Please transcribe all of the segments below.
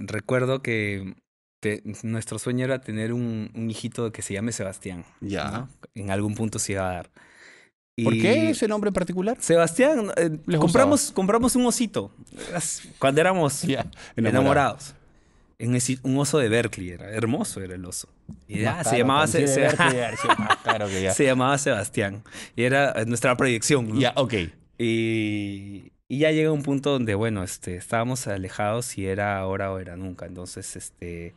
recuerdo que nuestro sueño era tener un, hijito que se llame Sebastián. Ya. En algún punto se iba a dar. ¿Por qué ese nombre en particular? Sebastián, eh, compramos, compramos un osito cuando éramos enamorados. En un oso de Berkeley, era hermoso era el oso. Y ya, se, llamaba, se, llamaba Sebastián. Y era eh, nuestra proyección. Ya, ok. Y, y ya llega un punto donde, bueno, este, estábamos alejados si era ahora o era nunca. Entonces, este,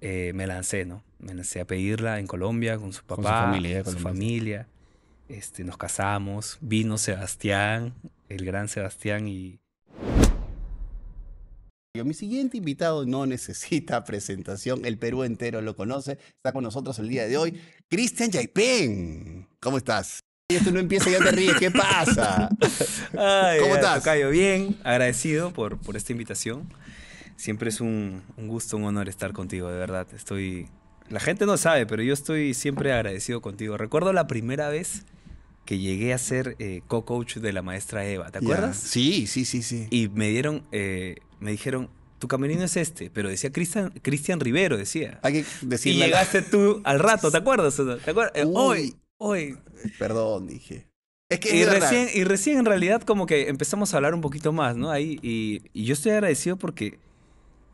eh, me lancé, ¿no? Me lancé a pedirla en Colombia con su papá, con su familia. Con familia. Este, nos casamos, vino Sebastián, el gran Sebastián y... Mi siguiente invitado no necesita presentación, el Perú entero lo conoce, está con nosotros el día de hoy, Cristian Yaipén. ¿Cómo estás? esto no empieza, ya te ríes, ¿qué pasa? ¿Cómo estás? Cayo, bien, agradecido por, por esta invitación. Siempre es un, gusto, un honor estar contigo, de verdad. Estoy. La gente no sabe, pero yo estoy siempre agradecido contigo. Recuerdo la primera vez que llegué a ser eh, co-coach de la maestra Eva, ¿te acuerdas? Sí, sí, sí, sí. Y me dieron, eh, me dijeron, tu camerino es este, pero decía Cristian, Cristian Rivero, decía. Hay que y llegaste tú al rato, ¿te acuerdas? ¿Te acuerdas? Eh, hoy, eh, perdón, dije. y, recién, y recién en realidad como que empezamos a hablar un poquito más, ¿no? Ahí, y, yo estoy agradecido porque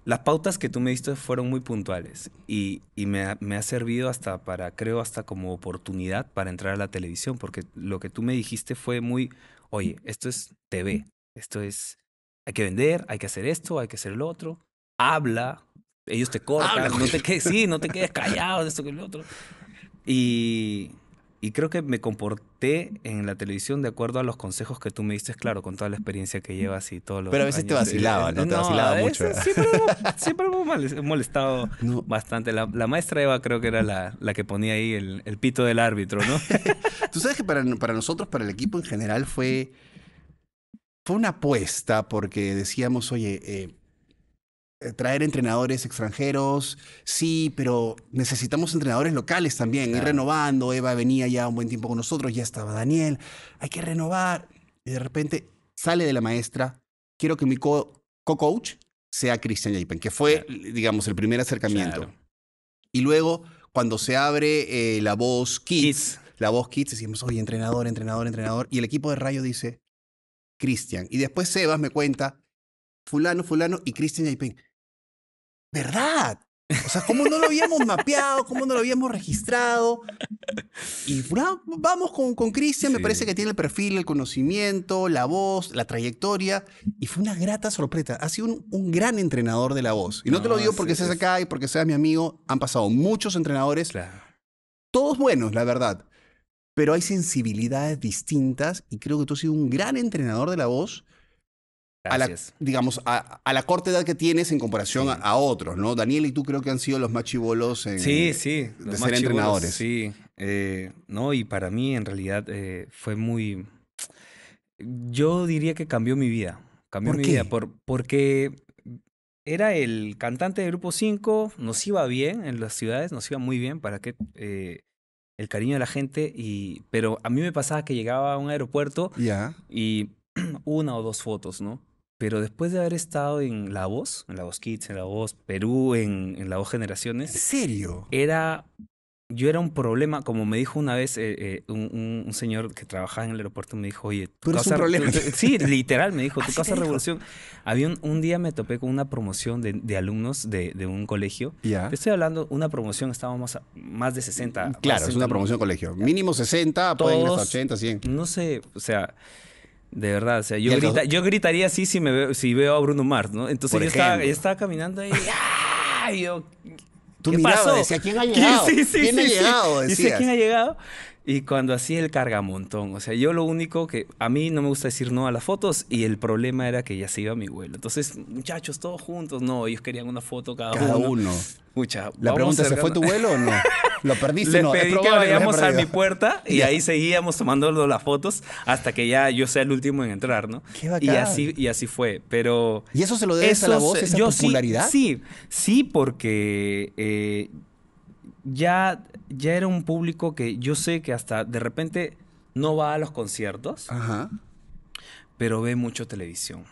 las pautas que tú me diste fueron muy puntuales y, me, ha, servido hasta para, creo, hasta como oportunidad para entrar a la televisión, porque lo que tú me dijiste fue muy, oye, esto es TV, esto es, hay que vender, hay que hacer esto, hay que hacer lo otro, habla, ellos te cortan, no sí, no te quedes callado de esto que lo otro. Y, y creo que me comporté en la televisión de acuerdo a los consejos que tú me diste, claro, con toda la experiencia que llevas y todo lo Pero a veces te vacilaba, ¿no? Te vacilaba mucho. Siempre, siempre me molestado bastante. La, maestra Eva creo que era la, que ponía ahí el, pito del árbitro, ¿no? tú sabes que para, nosotros, para el equipo en general, fue, fue una apuesta porque decíamos, oye, eh, eh, traer entrenadores extranjeros, sí, pero necesitamos entrenadores locales también, y ir renovando. Eva venía ya un buen tiempo con nosotros, ya estaba Daniel, hay que renovar. Y de repente sale de la maestra, quiero que mi co-coach sea Cristian Yaipen, que fue, digamos, el primer acercamiento. Y luego, cuando se abre eh, la voz Kids, la voz Kids, decimos, oye, entrenador, entrenador, entrenador. Y el equipo de Rayo dice, Cristian Y después Sebas me cuenta, fulano, fulano y Cristian Yaipen ¿verdad? O sea, ¿cómo no lo habíamos mapeado? ¿Cómo no lo habíamos registrado? Y ah, vamos con, con Cristian, me parece que tiene el perfil, el conocimiento, la voz, la trayectoria. Y fue una grata sorpresa. Ha sido un, gran entrenador de la voz. Y no, te lo digo porque seas acá y porque seas mi amigo. Han pasado muchos entrenadores, todos buenos, la verdad. Pero hay sensibilidades distintas y creo que tú has sido un gran entrenador de la voz a digamos, a, la corta edad que tienes en comparación a, otros, ¿no? Daniel y tú creo que han sido los más chivolos en, sí, de ser entrenadores. Sí, eh, no, y para mí en realidad eh, fue muy... Yo diría que cambió mi vida. Cambió mi vida por, porque era el cantante de Grupo 5, nos iba bien en las ciudades, nos iba muy bien, para que... Eh, el cariño de la gente, y, pero a mí me pasaba que llegaba a un aeropuerto y una o dos fotos, ¿no? Pero después de haber estado en La Voz, en La Voz Kids, en La Voz Perú, en, La Voz Generaciones. ¿En serio? Era. Yo era un problema, como me dijo una vez eh, eh, un, señor que trabajaba en el aeropuerto, me dijo, oye, tú eres un sí, literal, me dijo, ¿Tú causas revolución. Había un, día me topé con una promoción de, alumnos de, un colegio. Ya. estoy hablando, una promoción, estábamos más de 60. Claro, es una promoción colegio. Mínimo 60, Todos, 80, 100. No sé, o sea. De verdad, o sea, yo, grita, yo gritaría así si, me veo, si veo a Bruno Mars, ¿no? Entonces yo estaba, yo estaba, caminando ahí, ¡ah! Y yo, ¿Tú ¿qué miraba, pasó? Decía, ¿quién ha llegado? Sí, sí, ¿Quién ha llegado? Decías. Decía, ¿quién ha llegado? Y cuando así el cargamontón, o sea, yo lo único que a mí no me gusta decir no a las fotos y el problema era que ya se iba mi vuelo. Entonces, muchachos, todos juntos, no, ellos querían una foto cada, cada uno. Mucha, la pregunta, ¿se fue tu vuelo o no? ¿Lo perdiste? no. no, pedí que vayamos a mi puerta y ahí seguíamos tomando las fotos hasta que ya yo sea el último en entrar, ¿no? Qué bacán. Y así, y así fue, pero... ¿Y eso se lo debes a la voz, esa popularidad? Sí, sí, porque eh, ya, ya era un público que yo sé que hasta de repente no va a los conciertos, pero ve mucho televisión.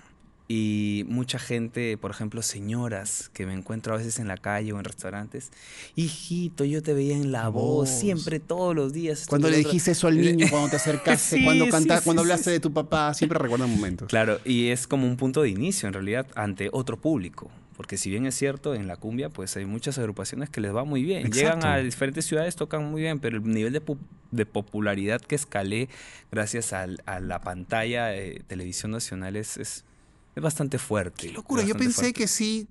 Y mucha gente, por ejemplo, señoras que me encuentro a veces en la calle o en restaurantes, hijito, yo te veía en la voz, siempre, todos los días. Cuando le dijiste eso al niño, cuando te acercaste, cuando cuando hablaste de tu papá, siempre recuerda momentos. Claro, y es como un punto de inicio en realidad ante otro público. Porque si bien es cierto, en la cumbia pues hay muchas agrupaciones que les va muy bien. Llegan a diferentes ciudades, tocan muy bien, pero el nivel de, popularidad que escalé gracias a, la pantalla de eh, televisión nacional es, es, bastante fuerte. Qué locura, yo pensé que sí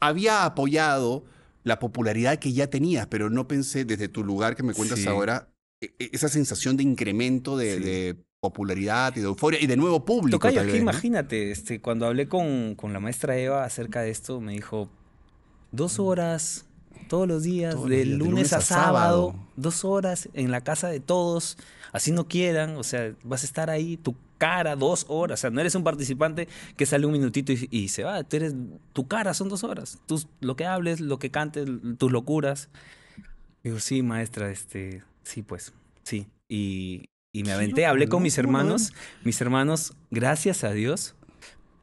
había apoyado la popularidad que ya tenías, pero no pensé desde tu lugar que me cuentas ahora e-, e-, esa sensación de incremento de popularidad y de euforia y de nuevo público. Tocayo, aquí imagínate, este, cuando hablé con, la maestra Eva acerca de esto, me dijo, dos mm. horas todos los días, de, lunes a, sábado, dos horas en la casa de todos, así no quieran, o sea, vas a estar ahí, tu cara, dos horas, o sea, no eres un participante que sale un minutito y, se va, tú eres, tu cara son dos horas, lo que hables, lo que cantes, tus locuras. Digo, sí, maestra, este, sí, pues, sí. Y, y me aventé, hablé con mis hermanos, mis hermanos, gracias a Dios.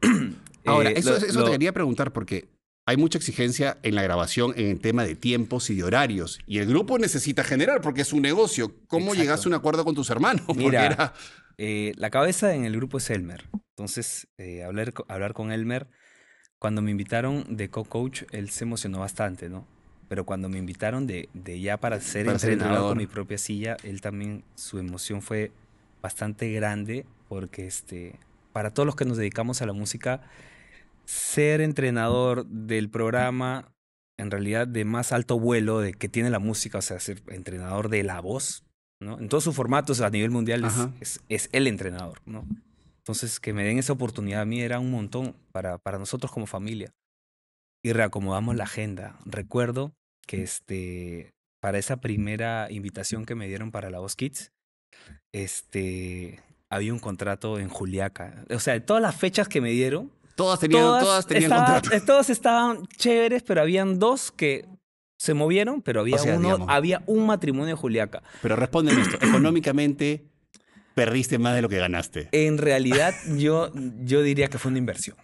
Ahora, eh, eso, te quería preguntar porque hay mucha exigencia en la grabación en el tema de tiempos y de horarios. Y el grupo necesita generar porque es un negocio. ¿Cómo llegaste a un acuerdo con tus hermanos? Mira, eh, la cabeza en el grupo es Elmer. Entonces, eh, hablar, hablar con Elmer, cuando me invitaron de co-coach, él se emocionó bastante, ¿no? pero cuando me invitaron de, ya para ser entrenador, con mi propia silla, él también, su emoción fue bastante grande, porque este, para todos los que nos dedicamos a la música, ser entrenador del programa, en realidad de más alto vuelo de que tiene la música, o sea, ser entrenador de la voz, ¿no? En todos sus formatos a nivel mundial es, es, el entrenador, ¿no? Entonces, que me den esa oportunidad a mí era un montón para, para nosotros como familia y reacomodamos la agenda. Recuerdo que este, para esa primera invitación que me dieron para la Voz Kids, este, había un contrato en Juliaca. O sea, de todas las fechas que me dieron. Todas tenían, contrato. Eh, todas estaban chéveres, pero habían dos que se movieron, pero había había un matrimonio en Juliaca. Pero responden esto, económicamente perdiste más de lo que ganaste. En realidad, yo, yo diría que fue una inversión.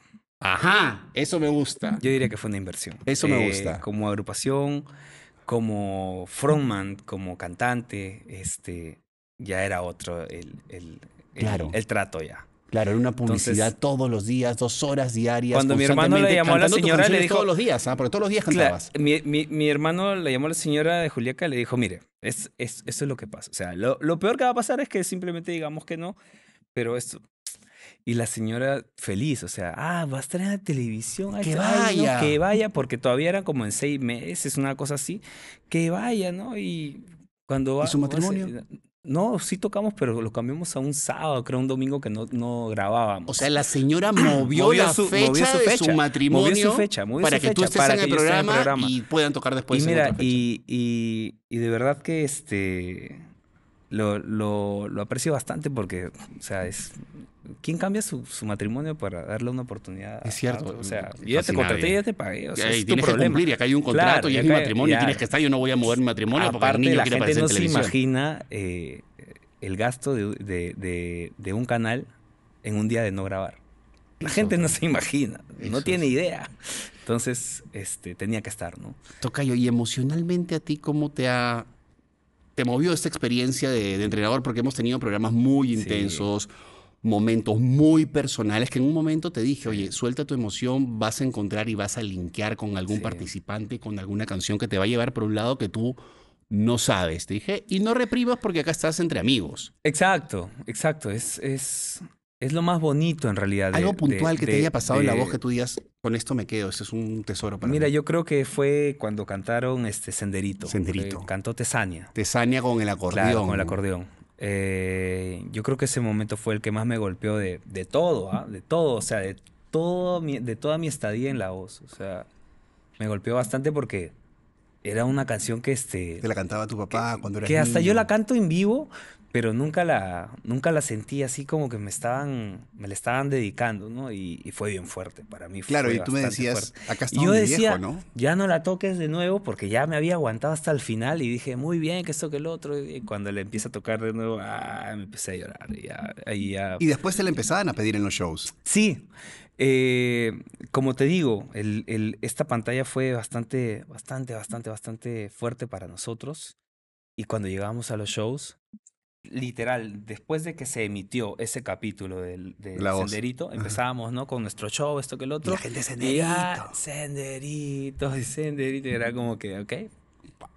Ajá, eso me gusta. Yo diría que fue una inversión. Eso me eh, gusta. Como agrupación, como frontman, como cantante, este, ya era otro el, el, trato ya. Claro, era una publicidad todos los días, dos horas diarias. Cuando mi hermano le llamó a la señora, le dijo. Todos los días, ¿ah? porque todos los días cantabas. mi, hermano le llamó a la señora de Juliaca y le dijo: Mire, es, es, eso es lo que pasa. O sea, lo, lo, peor que va a pasar es que simplemente digamos que no, pero esto, y la señora feliz, o sea, ah, va a estar en la televisión. Que vaya. Que vaya, porque todavía era como en seis meses, una cosa así. Que vaya, ¿no? Y cuando va... ¿Y su matrimonio? no, sí tocamos, pero lo cambiamos a un sábado, creo, un domingo que no, grabábamos. O sea, la señora movió, la fecha, su de su matrimonio. Movió su fecha, para que tú estés para en, que el programa, y puedan tocar después. Y mira, Y, de verdad que este... lo, lo, aprecio bastante porque, o sea, es ¿Quién cambia su, matrimonio para darle una oportunidad? Es cierto. o sea, yo te contraté y ya te pagué. O tienes que cumplir y acá hay un contrato y es mi matrimonio. y Tienes que estar. Yo no voy a mover mi matrimonio Aparte, porque el niño la gente no se imagina eh, el gasto de, un canal en un día de no grabar. La gente no se imagina, no tiene idea. Entonces, este, tenía que estar, ¿no? Tocayo, ¿y emocionalmente a ti cómo te ha te movió esta experiencia de, entrenador porque hemos tenido programas muy intensos, momentos muy personales que en un momento te dije, oye, suelta tu emoción, vas a encontrar y vas a linkear con algún participante, con alguna canción que te va a llevar por un lado que tú no sabes, te dije, y no reprimas porque acá estás entre amigos. Exacto, exacto, es, es, es lo más bonito en realidad. Algo puntual que te haya pasado en la voz que tú digas, con esto me quedo, ese es un tesoro para Mira, yo creo que fue cuando cantaron este Senderito. Senderito. Cantó Tesania. Tesania con el acordeón. con el acordeón. Eh, yo creo que ese momento fue el que más me golpeó de, todo, ¿ah? de todo, o sea, de, todo de toda mi estadía en La Voz. O sea, me golpeó bastante porque era una canción que este... que la cantaba tu papá cuando cuando eras Que hasta yo la canto en vivo, pero nunca la, nunca la sentí así como que me estaban, me la estaban dedicando, ¿no? Y, fue bien fuerte para mí. Claro, y tú me decías, acá y yo decía, ¿no? Ya no la toques de nuevo porque ya me había aguantado hasta el final y dije, muy bien, que esto, que el otro. Y cuando le empieza a tocar de nuevo, ah, me empecé a llorar. Y, después se la empezaban a pedir en los shows. Sí. Eh, como te digo, el, esta pantalla fue bastante, bastante, bastante, bastante fuerte para nosotros. Y cuando llegábamos a los shows, literal, después de que se emitió ese capítulo del, Senderito, empezábamos, ¿no? Con nuestro show, esto que el otro. La gente Senderito. Y era, senderito, Era como que, ok,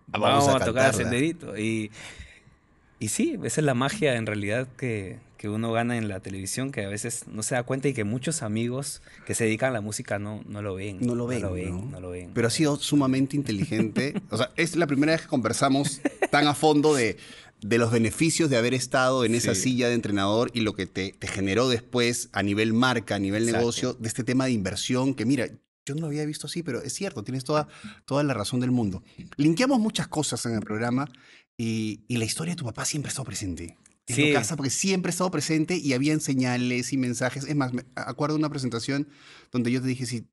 vamos, a, tocar Senderito. Y, y sí, esa es la magia en realidad que, uno gana en la televisión, que a veces no se da cuenta y que muchos amigos que se dedican a la música no, no lo ven. No lo ven. No lo ven. Pero ha sido sumamente inteligente. o sea, es la primera vez que conversamos tan a fondo de de los beneficios de haber estado en esa silla de entrenador y lo que te, generó después a nivel marca, a nivel negocio, de este tema de inversión, que mira, yo no lo había visto así, pero es cierto, tienes toda, toda la razón del mundo. Linkeamos muchas cosas en el programa y, y la historia de tu papá siempre ha estado presente. En casa, porque siempre estado presente y habían señales y mensajes. Es más, me acuerdo de una presentación donde yo te dije, si,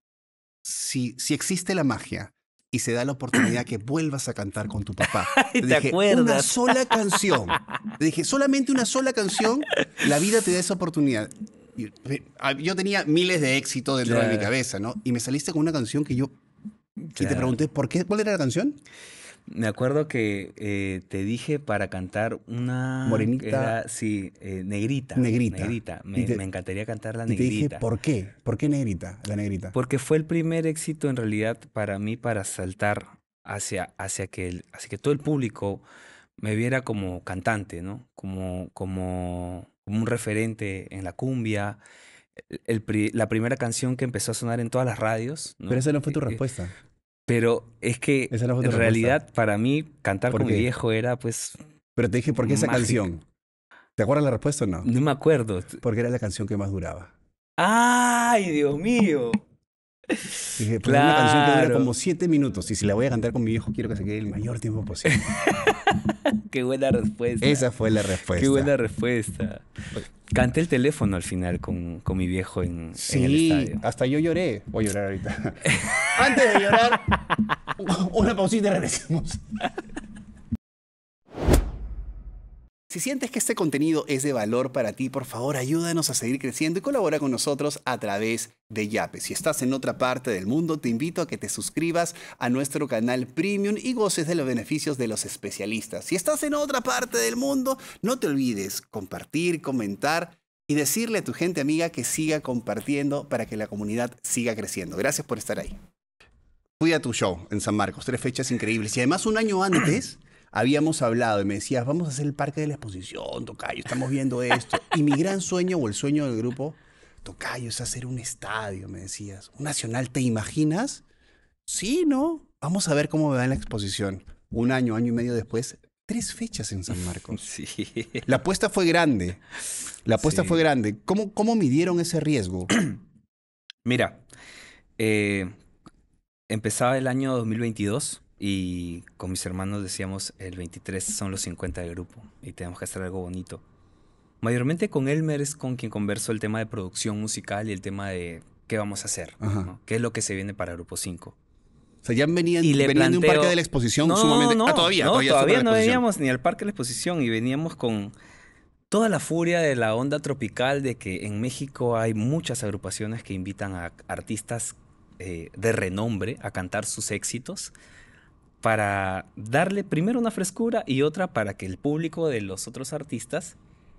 si existe la magia, y se da la oportunidad que vuelvas a cantar con tu papá. dije, Una sola canción. Le dije, solamente una sola canción, la vida te da esa oportunidad. Eh, ah, yo tenía miles de éxitos dentro de mi cabeza, ¿no? Y me saliste con una canción que yo... Y te pregunté, ¿por qué? ¿Cuál era la canción? Me acuerdo que eh, te dije para cantar una... Morenita. sí, eh, negrita. Negrita. Me, encantaría cantar la negrita. te dije, ¿por qué? ¿Por qué negrita? La negrita. Porque fue el primer éxito en realidad para mí para saltar hacia, hacia, que, todo el público me viera como cantante, ¿no? Como, como, como un referente en la cumbia. la primera canción que empezó a sonar en todas las radios. Pero esa no fue eh, tu respuesta. Pero es que en realidad para mí cantar con mi viejo era pues... Pero te dije, ¿por qué esa canción? ¿Te acuerdas la respuesta o no? No me acuerdo. Porque era la canción que más duraba. ¡Ay, Dios mío! Dije, pues claro. una canción que dura como siete minutos y si la voy a cantar con mi viejo quiero que se quede el mayor tiempo posible. Qué buena respuesta. Esa fue la respuesta. Qué buena respuesta. Canté el teléfono al final con, con mi viejo en, sí, el estadio. Hasta yo lloré. Voy a llorar ahorita. Antes de llorar, una pausita y regresamos si sientes que este contenido es de valor para ti, por favor ayúdanos a seguir creciendo y colabora con nosotros a través de Yape. Si estás en otra parte del mundo, te invito a que te suscribas a nuestro canal Premium y goces de los beneficios de los especialistas. Si estás en otra parte del mundo, no te olvides compartir, comentar y decirle a tu gente amiga que siga compartiendo para que la comunidad siga creciendo. Gracias por estar ahí. Fui a tu show en San Marcos, tres fechas increíbles y además un año antes habíamos hablado y me decías, vamos a hacer el parque de la exposición, Tocayo, estamos viendo esto. y mi gran sueño o el sueño del grupo, Tocayo, es hacer un estadio, me decías. Un nacional, ¿te imaginas? Sí, ¿no? Vamos a ver cómo va en la exposición. Un año, año y medio después, tres fechas en San Marcos. Sí. La apuesta fue grande. La apuesta fue grande. ¿Cómo, midieron ese riesgo? Mira, eh, empezaba el año 2022 y con mis hermanos decíamos, el 23 son los 50 del grupo y tenemos que hacer algo bonito. Mayormente con Elmer es con quien converso el tema de producción musical y el tema de qué vamos a hacer, qué es lo que se viene para Grupo 5. O sea, ya venían, y de un parque de la exposición no, sumamente... No, ah, todavía, no, todavía, no veníamos ni al parque de la exposición y veníamos con toda la furia de la onda tropical de que en México hay muchas agrupaciones que invitan a artistas eh, de renombre a cantar sus éxitos para darle primero una frescura y otra para que el público de los otros artistas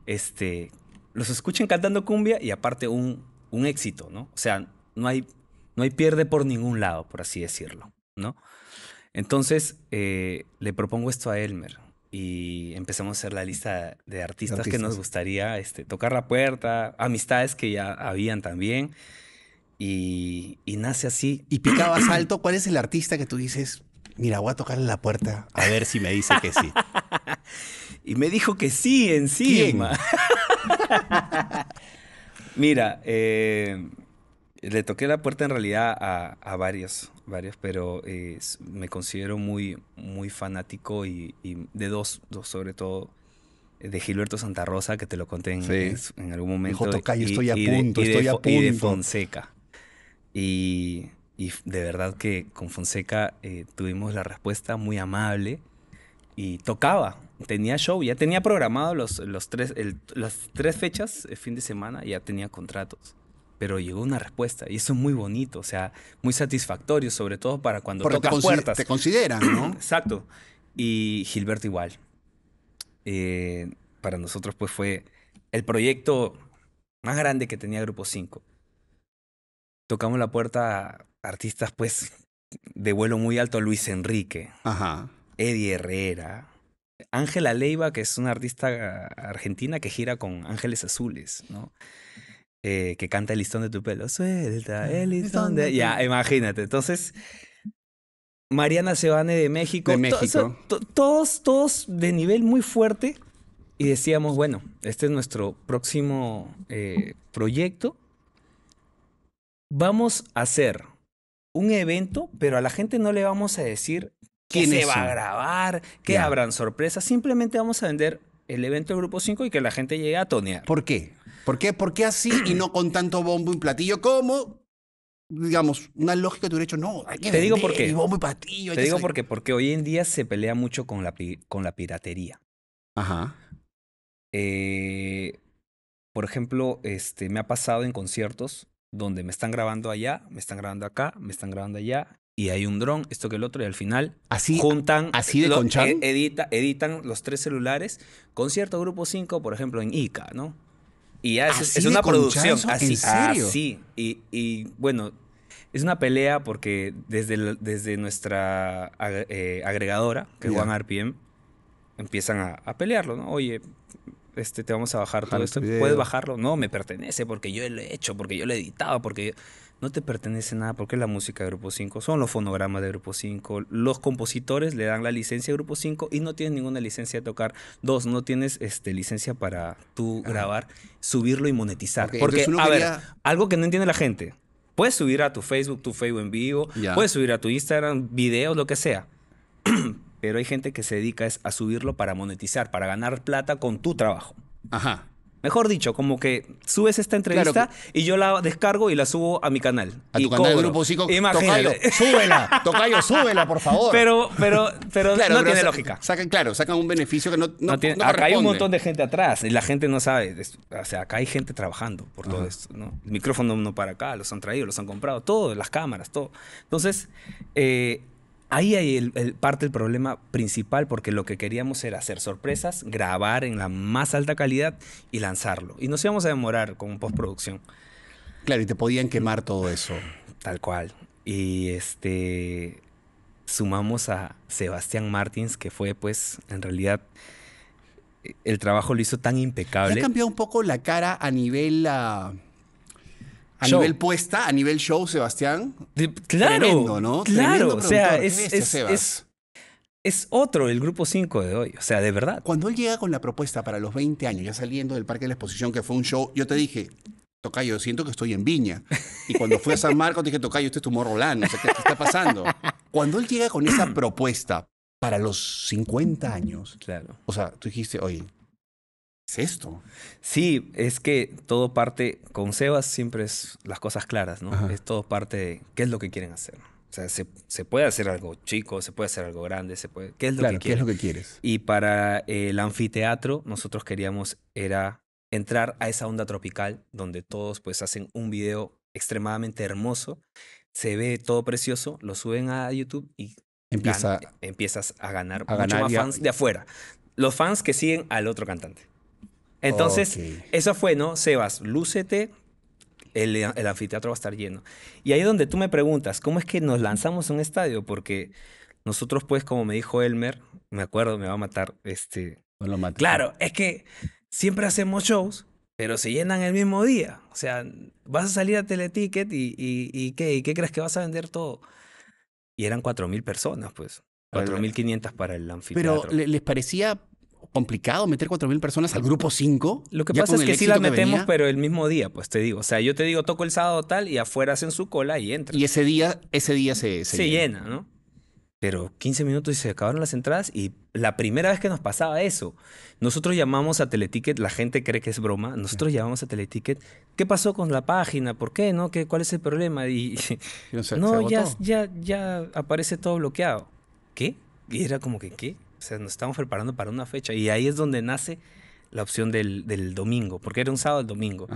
este, los escuchen cantando cumbia y aparte un, un éxito, ¿no? O sea, no hay, no hay pierde por ningún lado, por así decirlo, ¿no? Entonces, eh, le propongo esto a Elmer y empezamos a hacer la lista de artistas, que nos gustaría este, tocar la puerta, amistades que ya habían también. Y, nace así. ¿Y picaba alto? ¿Cuál es el artista que tú dices? mira, voy a tocarle la puerta a ver si me dice que sí. y me dijo que sí encima. mira, eh, le toqué la puerta en realidad a, varios, pero eh, me considero muy, muy fanático y, de dos, dos sobre todo de Gilberto Santa Rosa, que te lo conté en, algún momento. Dijo, estoy a punto, estoy a punto. Y de Fonseca. Y y de verdad que con Fonseca eh, tuvimos la respuesta muy amable y tocaba. Tenía show, ya tenía programado los, tres, las tres fechas, fin de semana, ya tenía contratos. Pero llegó una respuesta y eso es muy bonito, o sea, muy satisfactorio, sobre todo para cuando tocas puertas. Te consideran, ¿no? Exacto. Y Gilberto igual. Eh, para nosotros pues fue el proyecto más grande que tenía Grupo 5. Tocamos la puerta artistas, pues, de vuelo muy alto, Luis Enrique, Ajá. Eddie Herrera, Ángela Leiva, que es una artista argentina que gira con Ángeles Azules, ¿no? Eh, que canta el listón de tu pelo, suelta el listón de... Ya, imagínate. Entonces, Mariana Cebane de México. De México. todos, todos de nivel muy fuerte. Y decíamos, bueno, este es nuestro próximo eh, proyecto. Vamos a hacer un evento, pero a la gente no le vamos a decir que se va a grabar, que habrán sorpresas. Simplemente vamos a vender el evento del Grupo 5 y que la gente llegue a tonia ¿Por qué? ¿Por qué, ¿Por qué así y no con tanto bombo y platillo como, digamos, una lógica de derecho? No, hay que Te digo por bombo y platillo. Te digo por qué. Porque hoy en día se pelea mucho con la, con la piratería. Ajá. Eh, por ejemplo, este, me ha pasado en conciertos donde me están grabando allá, me están grabando acá, me están grabando allá, y hay un dron, esto que el otro, y al final así, juntan, así de e, edita, editan los tres celulares con cierto grupo 5, por ejemplo, en Ica, ¿no? Y ya es, una producción, así, ¿En serio? así. Y, y, bueno, es una pelea porque desde, desde nuestra eh, agregadora, que es RPM empiezan a, a pelearlo, ¿no? Oye, este, te vamos a bajar todo esto. Puedes bajarlo. No, me pertenece porque yo lo he hecho, porque yo lo editaba. porque no te pertenece nada, porque es la música de Grupo 5, son los fonogramas de Grupo 5. Los compositores le dan la licencia de Grupo 5 y no tienes ninguna licencia de tocar. Dos, no tienes este, licencia para tú grabar, subirlo y monetizar. porque, a ver, algo que no entiende la gente. Puedes subir a tu Facebook, tu Facebook en vivo, puedes subir a tu Instagram videos, lo que sea. pero hay gente que se dedica a subirlo para monetizar, para ganar plata con tu trabajo. Ajá. Mejor dicho, como que subes esta entrevista y yo la descargo y la subo a mi canal. A tu canal Grupo Psico. Imagínate. Tocayo, súbela. Tocayo, súbela, por favor. Pero, pero, pero no tiene lógica. Sacan, claro, sacan un beneficio que no, acá hay un montón de gente atrás y la gente no sabe. O sea, acá hay gente trabajando por todo esto. ¿no? El micrófono no para acá, los han traído, los han comprado, todo, las cámaras, todo. Entonces, eh, Ahí hay el, parte del problema principal porque lo que queríamos era hacer sorpresas, grabar en la más alta calidad y lanzarlo. Y nos íbamos a demorar con postproducción. Claro, y te podían quemar todo eso. Tal cual. Y este sumamos a Sebastián Martins, que fue pues en realidad el trabajo lo hizo tan impecable. Ha cambiado un poco la cara a nivel... Ah, a nivel puesta, a nivel show, Sebastián. claro. ¿no? Claro. o sea, es, otro el grupo 5 de hoy. O sea, de verdad. Cuando él llega con la propuesta para los 20 años, ya saliendo del Parque de la Exposición, que fue un show, yo te dije. Tocayo, siento que estoy en Viña. Y cuando fui a San Marcos dije, Tocayo, este es tu morro, O ¿qué, está pasando? Cuando él llega con esa propuesta para los 50 años, claro. o sea, tú dijiste, oye, es esto? Sí, es que todo parte, con Sebas siempre es las cosas claras, ¿no? Es todo parte de qué es lo que quieren hacer. O sea, se, puede hacer algo chico, se puede hacer algo grande, se puede... ¿Qué es lo, que, quieres? Y para el anfiteatro nosotros queríamos era entrar a esa onda tropical donde todos pues hacen un video extremadamente hermoso, se ve todo precioso, lo suben a YouTube y empiezas a ganar, a mucho fans de afuera. Los fans que siguen al otro cantante. Entonces, eso fue, ¿no? Sebas, lúcete, el, anfiteatro va a estar lleno. Y ahí es donde tú me preguntas, ¿cómo es que nos lanzamos a un estadio? Porque nosotros, pues, como me dijo Elmer, me acuerdo, me va a matar, este... claro, es que siempre hacemos shows, pero se llenan el mismo día. O sea, vas a salir a Teleticket y, ¿qué? ¿Y qué crees que vas a vender todo? Y eran 4.000 personas, pues. 4.500 para el anfiteatro. Pero ¿les parecía complicado meter 4.000 personas al grupo 5. Lo que pasa es que sí la metemos, pero el mismo día, pues te digo. O sea, yo te digo, toco el sábado tal y afuera hacen su cola y entran. Y ese día, ese día se, se, llena. ¿no? Pero 15 minutos y se acabaron las entradas y la primera vez que nos pasaba eso, nosotros llamamos a Teleticket, la gente cree que es broma, nosotros llamamos a Teleticket, ¿qué pasó con la página? ¿Por qué? ¿No? ¿Qué, ¿Cuál es el problema? Y, no, ya, ya, ya aparece todo bloqueado. ¿Qué? Y era como que, ¿qué? O sea, nos estamos preparando para una fecha. Y ahí es donde nace la opción del, domingo, porque era un sábado el domingo.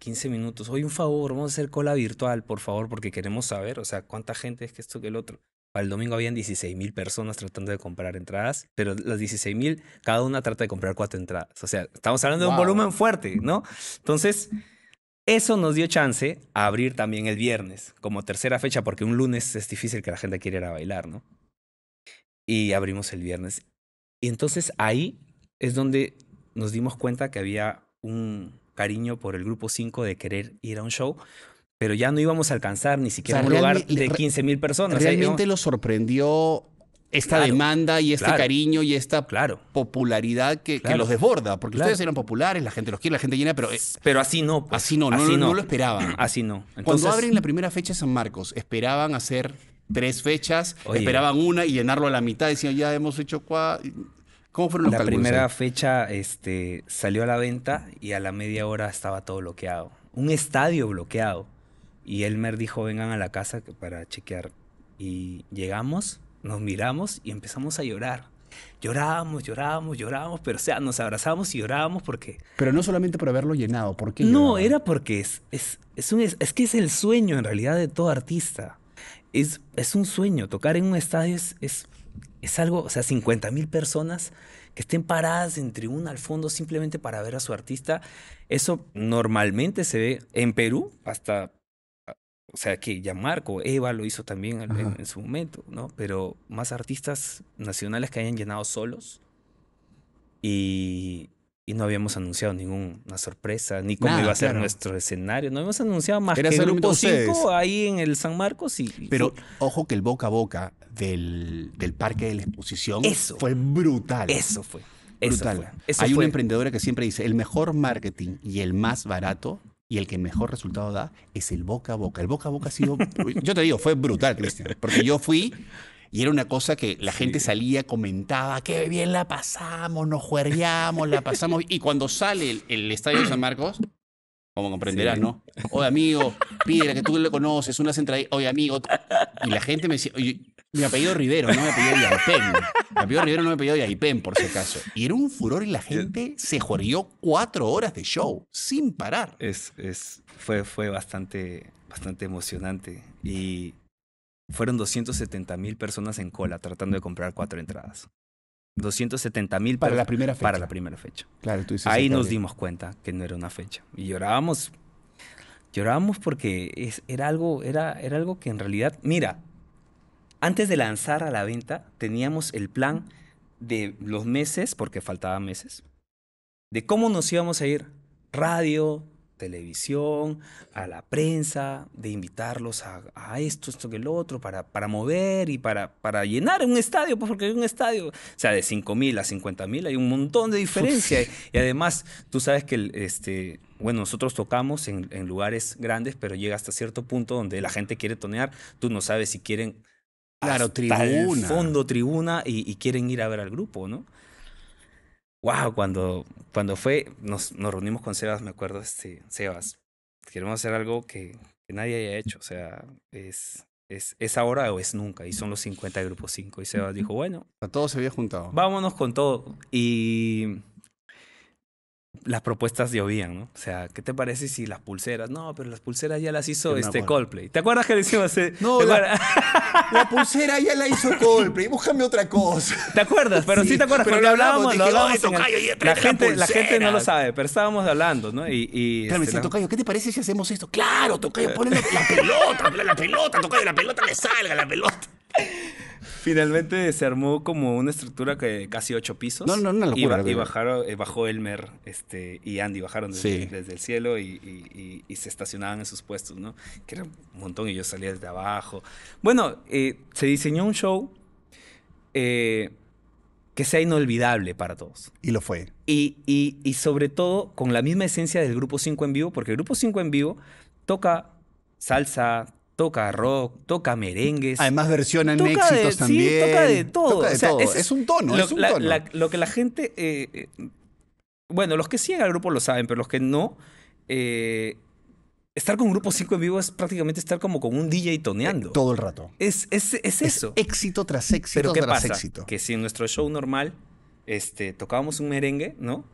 15 minutos. Hoy un favor, vamos a hacer cola virtual, por favor, porque queremos saber, o sea, cuánta gente es que esto que el otro. Para el domingo habían 16 mil personas tratando de comprar entradas, pero las 16 mil, cada una trata de comprar cuatro entradas. O sea, estamos hablando de un volumen fuerte, ¿no? Entonces, eso nos dio chance a abrir también el viernes como tercera fecha, porque un lunes es difícil que la gente quiera ir a bailar, ¿no? y abrimos el viernes. Y entonces ahí es donde nos dimos cuenta que había un cariño por el grupo 5 de querer ir a un show, pero ya no íbamos a alcanzar ni siquiera un lugar de 15 mil personas. ¿eh? Realmente los lo sorprendió esta demanda y este cariño y esta popularidad que, los desborda, porque ustedes eran populares, la gente los quiere, la gente llena, pero... Eh, pero así pues. no. así no, no, no, lo esperaban. Así no. Cuando abren la primera fecha de San Marcos, ¿esperaban hacer tres fechas, esperaban una y llenarlo a la mitad, decían, ya hemos hecho cuatro. ¿Cómo fueron los La primera fecha este, salió a la venta y a la media hora estaba todo bloqueado. Un estadio bloqueado. Y Elmer dijo, vengan a la casa para chequear. Y llegamos, nos miramos y empezamos a llorar. Llorábamos, llorábamos, llorábamos, pero o sea, nos abrazábamos y llorábamos porque... Pero no solamente por haberlo llenado, ¿por qué? No, era porque es, es, un, es que es el sueño en realidad de todo artista es, un sueño. Tocar en un estadio es, es, algo, o sea, 50 mil personas que estén paradas en tribuna al fondo simplemente para ver a su artista. Eso normalmente se ve en Perú hasta, o sea, que ya Marco, Eva lo hizo también en, en, su momento, ¿no? Pero más artistas nacionales que hayan llenado solos. Y, y no habíamos anunciado ninguna sorpresa, ni cómo iba a ser nuestro escenario. No habíamos anunciado más que Grupo 5 ahí en el San Marcos. Y, Pero ojo que el boca a boca del, Parque de la Exposición Eso. fue brutal. Eso fue. Brutal. Hay una emprendedora que siempre dice, el mejor marketing y el más barato y el que mejor resultado da es el boca a boca. El boca a boca ha sido, yo te digo, fue brutal, Cristian, porque yo fui y era una cosa que la gente salía, comentaba, qué bien la pasamos, nos juergueamos, la pasamos. Y cuando sale el, estadio Estadio San Marcos, como comprenderás, ¿no? Oye, amigo, pide que tú le conoces, una central Oye, amigo. Y la gente me decía, oye, mi apellido Rivero, no me apellido Yaipen. Mi apellido Rivero no me apellido Yaipen, por si acaso. Y era un furor y la gente se juerguió cuatro horas de show, sin parar. Es, es, fue, fue bastante, bastante emocionante. Y fueron 270 mil personas en cola tratando de comprar cuatro entradas. 270 mil para la primera fecha. Para la primera fecha. Ahí nos dimos cuenta que no era una fecha. Y llorábamos. Llorábamos porque era, algo, era algo que en realidad. Mira, antes de lanzar a la venta, teníamos el plan de los meses, porque faltaban meses, de cómo nos íbamos a ir. Radio, televisión, a la prensa, de invitarlos a, esto, esto que el otro, para, para mover y para, para llenar un estadio, pues, porque hay un estadio, o sea, de 5.000 a 50.000 hay un montón de diferencia. y además, tú sabes que, este, bueno, nosotros tocamos en, lugares grandes, pero llega hasta cierto punto donde la gente quiere tonear, tú no sabes si quieren... Claro, tribuna. fondo tribuna y, quieren ir a ver al grupo, ¿no? wow, cuando, cuando fue, nos, nos reunimos con Sebas, me acuerdo, este, Sebas, queremos hacer algo que, nadie haya hecho, o sea, es, es, ahora o es nunca, y son los 50 de Grupo 5, y Sebas dijo, bueno. A todos se había juntado. Vámonos con todo, y las propuestas llovían, ¿no? O sea, ¿qué te parece si las pulseras? No, pero las pulseras ya las hizo este Coldplay. ¿Te acuerdas que decíamos? Eh? No, la, pulsera ya la hizo Coldplay. Búscame otra cosa. ¿Te acuerdas? Pero sí, te acuerdas porque hablábamos, hablábamos el... la, gente, la, gente no lo sabe, pero estábamos hablando, ¿no? Y, y me este, Tocayo, ¿qué te parece si hacemos esto? Claro, Tocayo, ponle la pelota, la pelota, Tocayo, la pelota le salga, la pelota. Finalmente se armó como una estructura que casi ocho pisos. No, no, no locura. Y, y bajaron, eh, bajó Elmer este, y Andy, bajaron desde, el cielo y, se estacionaban en sus puestos, ¿no? Que era un montón y yo salía desde abajo. Bueno, eh, se diseñó un show eh, que sea inolvidable para todos. Y lo fue. Y, y sobre todo con la misma esencia del Grupo 5 en vivo, porque el Grupo 5 en vivo toca salsa, toca rock, toca merengues. Además versionan éxitos también. Sí, toca de todo. Es, un tono, lo, que la gente... Eh, eh, bueno, los que siguen al grupo lo saben, pero los que no... Eh, estar con un grupo 5 en vivo es prácticamente estar como con un DJ toneando. Todo el rato. Es, eso. éxito tras éxito ¿Pero qué pasa? éxito. Que si en nuestro show normal este, tocábamos un merengue, ¿no?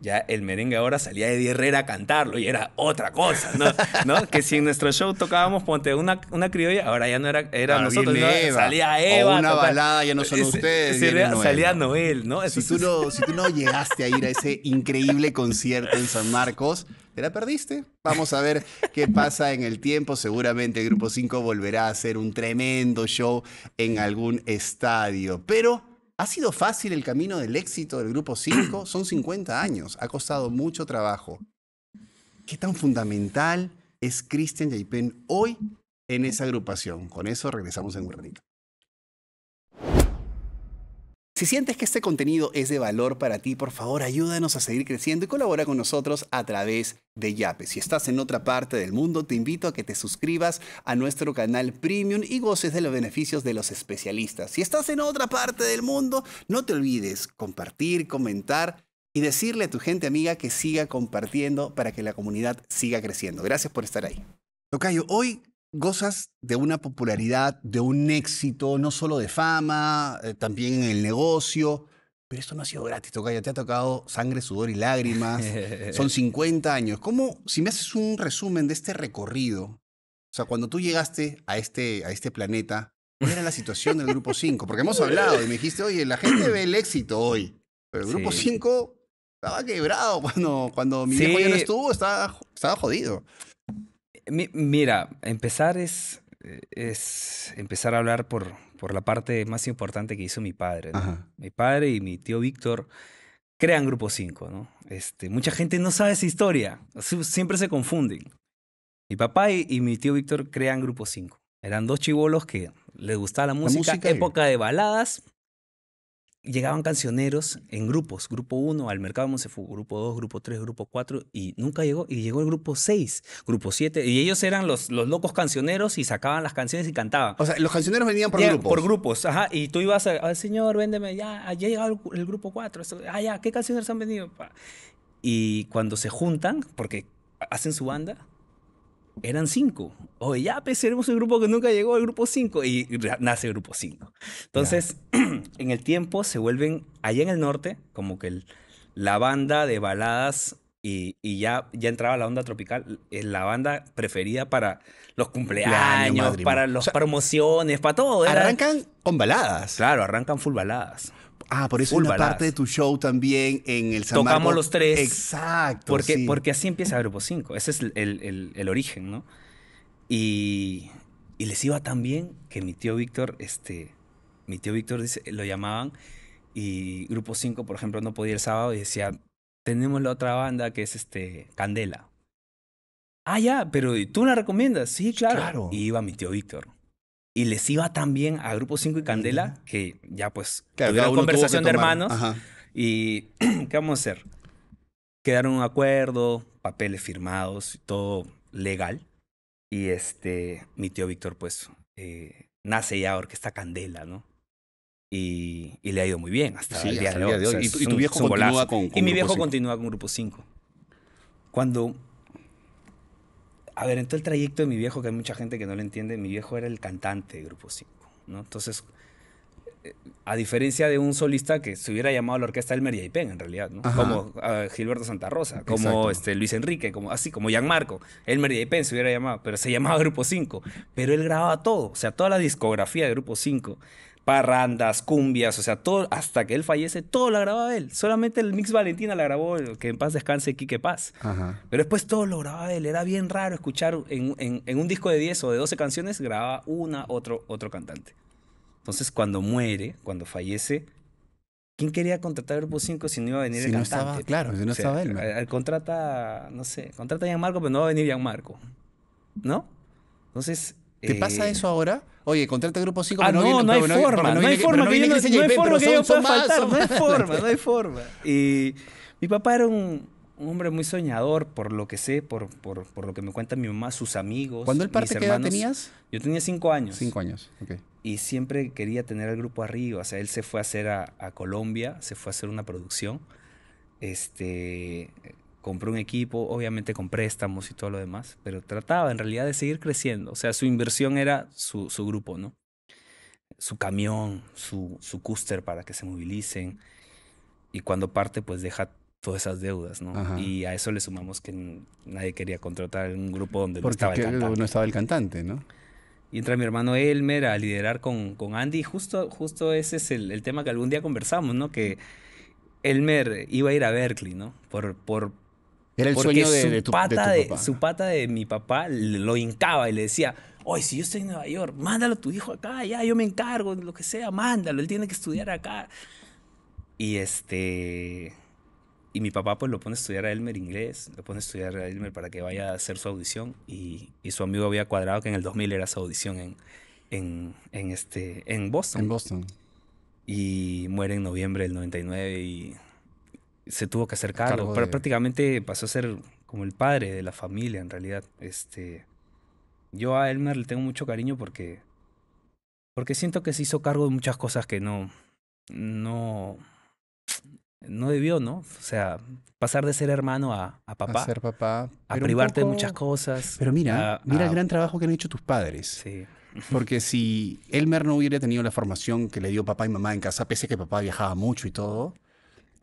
ya el merengue ahora salía de Herrera a cantarlo y era otra cosa, ¿no? Que si en nuestro show tocábamos, ponte una, una criolla, ahora ya no era, era nosotros, no, salía Eva. O una balada, ya no son ustedes. salía Noel, ¿no? si, tú no si tú no llegaste a ir a ese increíble concierto en San Marcos, te la perdiste. Vamos a ver qué pasa en el tiempo. Seguramente el Grupo 5 volverá a hacer un tremendo show en algún estadio. Pero ¿Ha sido fácil el camino del éxito del Grupo 5? Son 50 años, ha costado mucho trabajo. ¿Qué tan fundamental es Christian Yaipen hoy en esa agrupación? Con eso regresamos en un si sientes que este contenido es de valor para ti, por favor ayúdanos a seguir creciendo y colabora con nosotros a través de Yape. Si estás en otra parte del mundo, te invito a que te suscribas a nuestro canal Premium y goces de los beneficios de los especialistas. Si estás en otra parte del mundo, no te olvides compartir, comentar y decirle a tu gente amiga que siga compartiendo para que la comunidad siga creciendo. Gracias por estar ahí. Tocayo, hoy gozas de una popularidad, de un éxito, no solo de fama, eh, también en el negocio. Pero esto no ha sido gratis, Te ha tocado sangre, sudor y lágrimas. Son 50 años. ¿Cómo, si me haces un resumen de este recorrido? O sea, cuando tú llegaste a este, a este planeta, ¿cuál era la situación del Grupo 5? Porque hemos hablado y me dijiste, oye, la gente ve el éxito hoy. Pero el Grupo 5 estaba quebrado cuando, cuando mi hijo ya no estuvo, estaba, estaba jodido mira, empezar es, es empezar a hablar por, por la parte más importante que hizo mi padre. Mi padre y mi tío Víctor crean Grupo 5, ¿no? Este, mucha gente no sabe esa historia, siempre se confunden. Mi papá y, mi tío Víctor crean Grupo 5. Eran dos chivolos que les gustaba la música, época de baladas, llegaban cancioneros en grupos, grupo 1 al mercado fue grupo 2, grupo 3, grupo 4, y nunca llegó, y llegó el grupo 6, grupo 7, y ellos eran los, los locos cancioneros y sacaban las canciones y cantaban. O sea, los cancioneros venían por grupos. Por grupos, ajá, y tú ibas al señor, véndeme, ya, ya llegado el, grupo 4, ah, ya, ¿qué cancioneros han venido? Y cuando se juntan, porque hacen su banda, eran cinco. Oye, ya, pues un grupo que nunca llegó al grupo cinco. y nace el grupo cinco. Entonces, en el tiempo se vuelven allá en el norte, como que la banda de baladas y, ya, ya entraba la onda tropical, es eh, la banda preferida para los cumpleaños, para las promociones, para todo. Arrancan con baladas. Claro, arrancan full baladas. Ah, por eso una parte de tu show también en el San Tocamos los tres. Exacto. Porque, porque así empieza Grupo 5. Ese es el, el, origen, ¿no? Y, y, les iba tan bien que mi tío Víctor, este, mi tío Víctor dice, lo llamaban y Grupo 5, por ejemplo, no podía el sábado y decía, tenemos la otra banda que es este, Candela. Ah, ya, pero ¿tú la recomiendas? Sí, claro. claro. Y iba mi tío Víctor y les iba tan bien a Grupo 5 y Candela que ya pues claro, tuvieron conversación de hermanos y ¿qué vamos a hacer? Quedaron un acuerdo, papeles firmados, todo legal y este, mi tío Víctor pues eh, nace ya Orquesta Candela, ¿no? Y, y, le ha ido muy bien hasta, el, día de hoy. y, tu, viejo continúa con, Y mi viejo continúa con Grupo 5. Cuando a ver, en todo el trayecto de mi viejo, que hay mucha gente que no lo entiende. Mi viejo era el cantante de Grupo 5, ¿no? Entonces, eh, a diferencia de un solista que se hubiera llamado a la orquesta del pen en realidad, ¿no? Como ah, Gilberto Santa Rosa, como este, Luis Enrique, como así, como Marco, El Pen se hubiera llamado, pero se llamaba Grupo 5. Pero él grababa todo, o sea, toda la discografía de Grupo 5 parrandas, cumbias, o sea, todo, hasta que él fallece, todo lo grababa él. Solamente el Mix Valentina la grabó, que en paz descanse Quique Paz. Pero después todo lo grababa él. Era bien raro escuchar en, un disco de 10 o de 12 canciones, grababa una, otro, otro cantante. Entonces, cuando muere, cuando fallece, ¿quién quería contratar a Grupo 5 si no iba a venir el no cantante? claro, si no estaba él. contrata, no sé, contrata a Gianmarco, pero no va a venir Gianmarco. ¿No? Entonces, ¿Te pasa eh, eso ahora? Oye, contrata grupo 5 ah, no, no, no, hay forma, no, hay forma, no hay forma que yo pueda faltar, no hay forma, no hay forma. Y mi papá era un, hombre muy soñador, por lo que sé, por, por, por, lo que me cuenta mi mamá, sus amigos. ¿Cuándo el parte mis hermanos, tenías? Yo tenía cinco años. Cinco años, ok. Y siempre quería tener al grupo arriba. O sea, él se fue a hacer a Colombia, se fue a hacer una producción. Este, compró un equipo, obviamente con préstamos y todo lo demás, pero trataba en realidad de seguir creciendo. O sea, su inversión era su, grupo, ¿no? Su camión, su, su cúster para que se movilicen. Y cuando parte, pues deja todas esas deudas, ¿no? Y a eso le sumamos que nadie quería contratar un grupo donde no estaba el cantante. No estaba el cantante, ¿no? Y entra mi hermano Elmer a liderar con, Andy. Justo, justo ese es el, tema que algún día conversamos, ¿no? Que Elmer iba a ir a Berkeley, ¿no? Por, por, era el sueño de, su tu, pata de Su pata de mi papá lo hincaba y le decía, oye, si yo estoy en Nueva York, mándalo a tu hijo acá, ya, yo me encargo, lo que sea, mándalo, él tiene que estudiar acá. Y este... Y mi papá pues lo pone a estudiar a Elmer inglés, lo pone a estudiar a Elmer para que vaya a hacer su audición. Y, su amigo había cuadrado que en el 2000 era su audición en, en, este, en Boston. En Boston. Y muere en noviembre del 99 y se tuvo que hacer cargo. Pero prácticamente pasó a ser como el padre de la familia, en realidad. Este, yo a Elmer le tengo mucho cariño porque, porque siento que se hizo cargo de muchas cosas que no, no, no debió, ¿no? O sea, pasar de ser hermano a, papá. A ser papá. A privarte de muchas cosas. Pero mira, mira el gran trabajo que han hecho tus padres. Sí. Porque si Elmer no hubiera tenido la formación que le dio papá y mamá en casa, pese a que papá viajaba mucho y todo,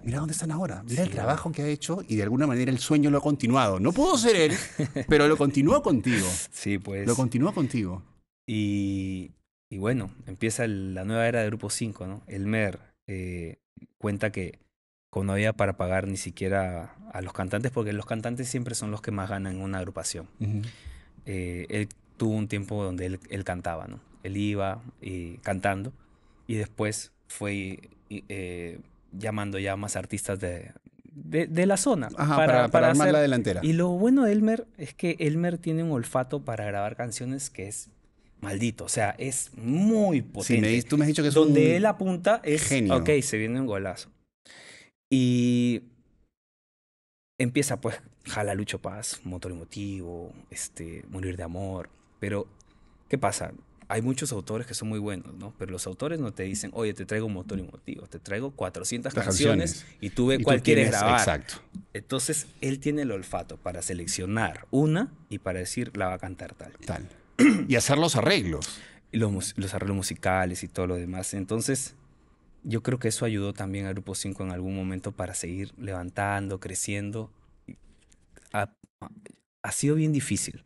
mira dónde están ahora, mira el trabajo que ha hecho y de alguna manera el sueño lo ha continuado. No pudo ser él, pero lo continuó contigo. Sí, pues. Lo continuó contigo. Y, bueno, empieza la nueva era de Grupo 5, ¿no? El MER eh, cuenta que no había para pagar ni siquiera a los cantantes, porque los cantantes siempre son los que más ganan en una agrupación. Eh, él tuvo un tiempo donde él, cantaba, ¿no? Él iba eh, cantando y después fue llamando ya más artistas de, la zona. para, armar la delantera. Y lo bueno de Elmer es que Elmer tiene un olfato para grabar canciones que es maldito. O sea, es muy potente. tú me has dicho que es Donde él apunta es, genio. ok, se viene un golazo. Y empieza pues Jala Lucho Paz, Motor Emotivo, este, Morir de Amor. Pero, ¿qué pasa? hay muchos autores que son muy buenos, ¿no? Pero los autores no te dicen, oye, te traigo un motor y motivo, te traigo 400 canciones, y tú ve cuál quieres grabar. Exacto. Entonces, él tiene el olfato para seleccionar una y para decir, la va a cantar tal. Tal. y hacer los arreglos. los, arreglos musicales y todo lo demás. Entonces, yo creo que eso ayudó también a Grupo 5 en algún momento para seguir levantando, creciendo. ha sido bien difícil.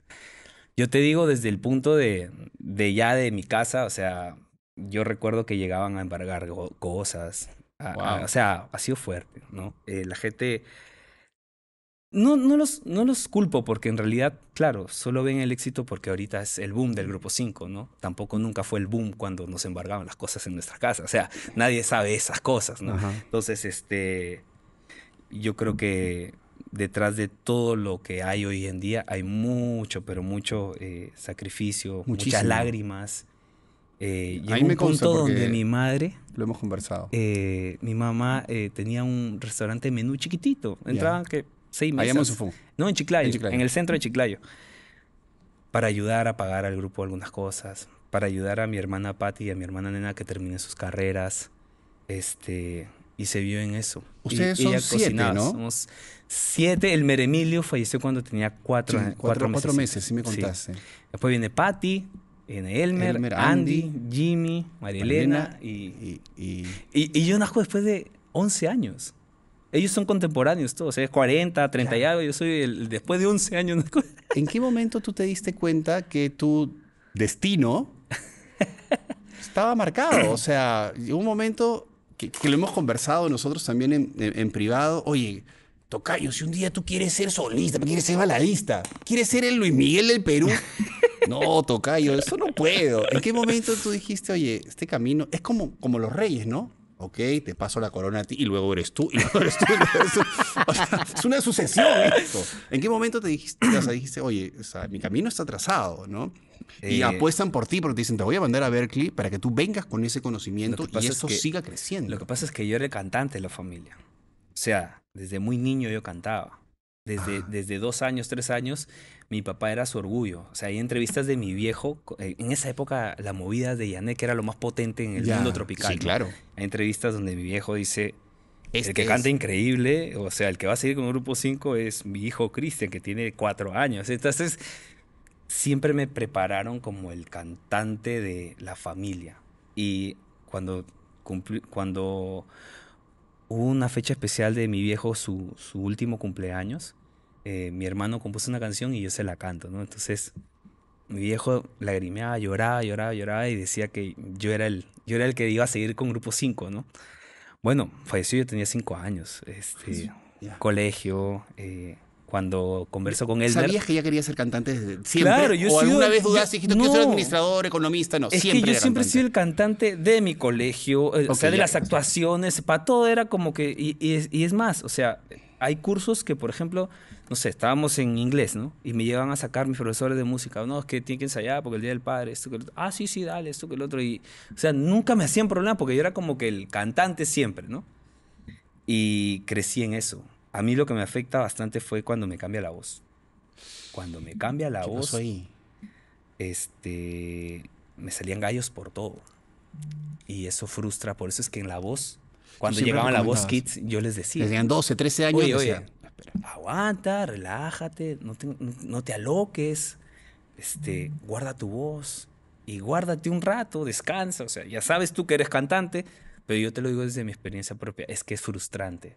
Yo te digo desde el punto de, de ya de mi casa, o sea, yo recuerdo que llegaban a embargar cosas. o sea, ha sido fuerte, ¿no? Eh, la gente... No, no, los, no los culpo porque en realidad, claro, solo ven el éxito porque ahorita es el boom del grupo 5, ¿no? Tampoco nunca fue el boom cuando nos embargaban las cosas en nuestra casa, o sea, nadie sabe esas cosas, ¿no? Entonces, este, yo creo que detrás de todo lo que hay hoy en día hay mucho, pero mucho eh, sacrificio, muchas lágrimas. Eh, llegó me un punto donde mi madre. Lo hemos conversado. Eh, mi mamá eh, tenía un restaurante menú chiquitito. Entraba que seis meses. No, en Chiclayo, en en el centro de Chiclayo. Para ayudar a pagar al grupo algunas cosas. Para ayudar a mi hermana Patti y a mi hermana Nena que terminen sus carreras. Este y se vio en eso. Ustedes son siete, ¿no? Somos siete. El Meremilio falleció cuando tenía cuatro, meses. Cuatro meses, sí me contaste. Después viene Patty, viene Elmer, Andy, Jimmy, Marielena. y, y, yo nazco después de 11 años. Ellos son contemporáneos todos, o sea, 40, 30 y algo, yo soy el, después de 11 años. ¿En qué momento tú te diste cuenta que tu destino estaba marcado? O sea, un momento que, lo hemos conversado nosotros también en, privado, oye, Tocayo, si un día tú quieres ser solista, quieres ser baladista, quieres ser el Luis Miguel del Perú, no, Tocayo, eso no puedo. ¿En qué momento tú dijiste, oye, este camino es como, como los reyes, ¿no? ok, te paso la corona a ti y luego eres tú, y luego eres tú. Y luego eres tú. O sea, es una sucesión esto. ¿En qué momento te dijiste, dijiste oye, mi camino está trazado, ¿no? Y eh, apuestan por ti porque te dicen, te voy a mandar a Berkeley para que tú vengas con ese conocimiento y eso siga creciendo. Lo que pasa es que yo era el cantante de la familia. O sea, desde muy niño yo cantaba. Desde, ah. desde dos años, tres años, mi papá era su orgullo. O sea, hay entrevistas de mi viejo. Eh, en esa época, la movida de que era lo más potente en el mundo tropical. Sí, claro. Hay entrevistas donde mi viejo dice, el que canta increíble, o sea, el que va a seguir con el grupo 5 es mi hijo Cristian, que tiene cuatro años. Entonces, siempre me prepararon como el cantante de la familia. Y cuando, cumplí, cuando hubo una fecha especial de mi viejo, su, último cumpleaños, eh, mi hermano compuso una canción y yo se la canto, ¿no? Entonces mi viejo lagrimeaba, lloraba, lloraba, lloraba y decía que yo era el, yo era el que iba a seguir con Grupo 5, ¿no? Bueno, falleció, yo tenía 5 años, este, colegio, eh, cuando conversó con él. ¿Sabías que ella quería ser cantante desde siempre? Claro, yo ¿O sido, alguna vez dudaste, dijiste, no, que administrador, economista? No, es Que yo siempre he sido el cantante de mi colegio, eh, o sea, de las actuaciones, para todo era como que. Y, es, más, o sea, hay cursos que, por ejemplo, no sé, estábamos en inglés, ¿no? Y me llevan a sacar mis profesores de música. No, es que tiene que ensayar porque el día del padre, esto que el otro. Ah, sí, sí, dale, esto que el otro. Y, o sea, nunca me hacían problema porque yo era como que el cantante siempre, ¿no? Y crecí en eso a mí lo que me afecta bastante fue cuando me cambia la voz. Cuando me cambia la voz, este, me salían gallos por todo. Y eso frustra, por eso es que en la voz, cuando llegaban la voz kids, yo les decía. Les decían 12, 13 años. Oye, oye, aguanta, relájate, no te, aloques, este, guarda tu voz y guárdate un rato, descansa. O sea, ya sabes tú que eres cantante, pero yo te lo digo desde mi experiencia propia, es que es frustrante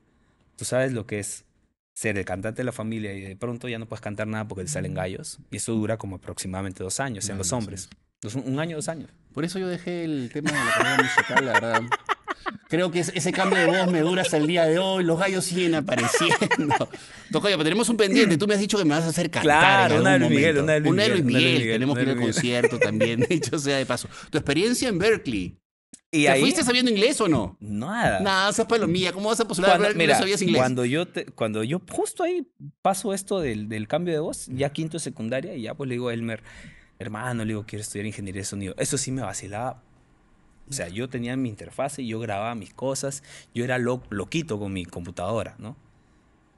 tú sabes lo que es ser el cantante de la familia y de pronto ya no puedes cantar nada porque te salen gallos. Y eso dura como aproximadamente dos años en los hombres. un año, dos años. Por eso yo dejé el tema de la carrera musical, la verdad. Creo que ese cambio de voz me dura hasta el día de hoy. Los gallos siguen apareciendo. Tocayo, pero tenemos un pendiente. Tú me has dicho que me vas a hacer cantar. Claro, una, Luis Miguel. Una Miguel. Tenemos que ir al concierto también, hecho sea de paso. Tu experiencia en Berkeley. Y ¿Te ahí, fuiste sabiendo inglés o no? Nada. Nada, esa mía. ¿Cómo vas a postular cuando, no sabías inglés? Cuando yo, cuando yo justo ahí paso esto del, del cambio de voz, ya quinto secundaria, y ya pues le digo a Elmer, hermano, le digo, quiero estudiar ingeniería de sonido. Eso sí me vacilaba. O sea, yo tenía mi interfase, yo grababa mis cosas, yo era lo, loquito con mi computadora, ¿no?